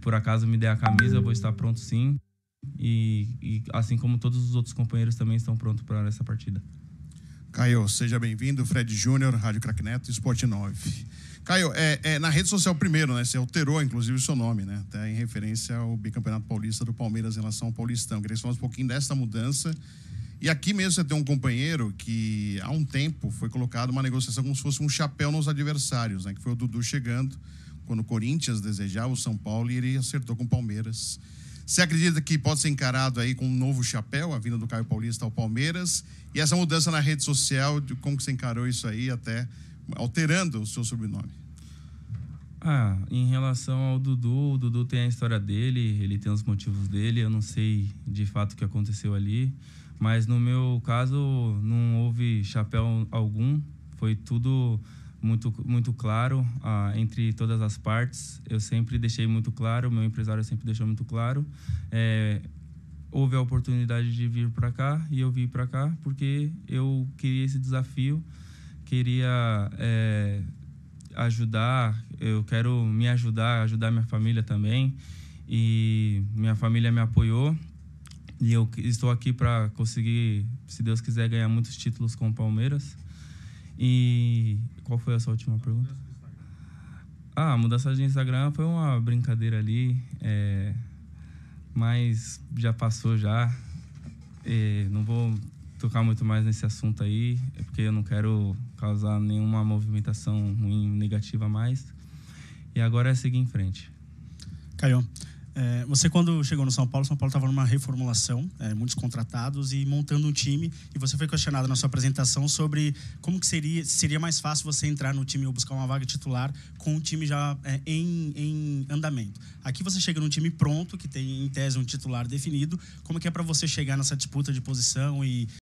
por acaso me der a camisa, eu vou estar pronto sim. E, e assim como todos os outros companheiros também estão prontos para essa partida. Caio, seja bem-vindo. Fred Júnior, Rádio Cracknet, Sport Esporte 9. Caio, é, é, na rede social primeiro, né? Você alterou, inclusive, o seu nome, né? Até em referência ao bicampeonato paulista do Palmeiras em relação ao Paulistão. Eu queria falar um pouquinho dessa mudança. E aqui mesmo você tem um companheiro que, há um tempo, foi colocado uma negociação como se fosse um chapéu nos adversários, né? Que foi o Dudu chegando quando o Corinthians desejava o São Paulo e ele acertou com o Palmeiras. Você acredita que pode ser encarado aí com um novo chapéu, a vinda do Caio Paulista ao Palmeiras? E essa mudança na rede social, de como que você encarou isso aí, até alterando o seu sobrenome? Ah, em relação ao Dudu, o Dudu tem a história dele, ele tem os motivos dele, eu não sei de fato o que aconteceu ali, mas no meu caso não houve chapéu algum, foi tudo muito, muito claro uh, entre todas as partes. Eu sempre deixei muito claro, meu empresário sempre deixou muito claro. É, houve a oportunidade de vir para cá e eu vim para cá porque eu queria esse desafio, queria é, ajudar, eu quero me ajudar, ajudar minha família também. E minha família me apoiou e eu estou aqui para conseguir, se Deus quiser, ganhar muitos títulos com o Palmeiras. E qual foi essa última pergunta? Ah, a mudança de Instagram foi uma brincadeira ali, é, mas já passou já. É, não vou tocar muito mais nesse assunto aí, é porque eu não quero causar nenhuma movimentação ruim, negativa mais. E agora é seguir em frente. Caio, é, você, quando chegou no São Paulo, São Paulo estava numa reformulação, é, muitos contratados e montando um time. E você foi questionado na sua apresentação sobre como que seria, seria mais fácil você entrar no time ou buscar uma vaga titular com o time já é, em, em andamento. Aqui você chega num time pronto, que tem em tese um titular definido. Como é que é para você chegar nessa disputa de posição e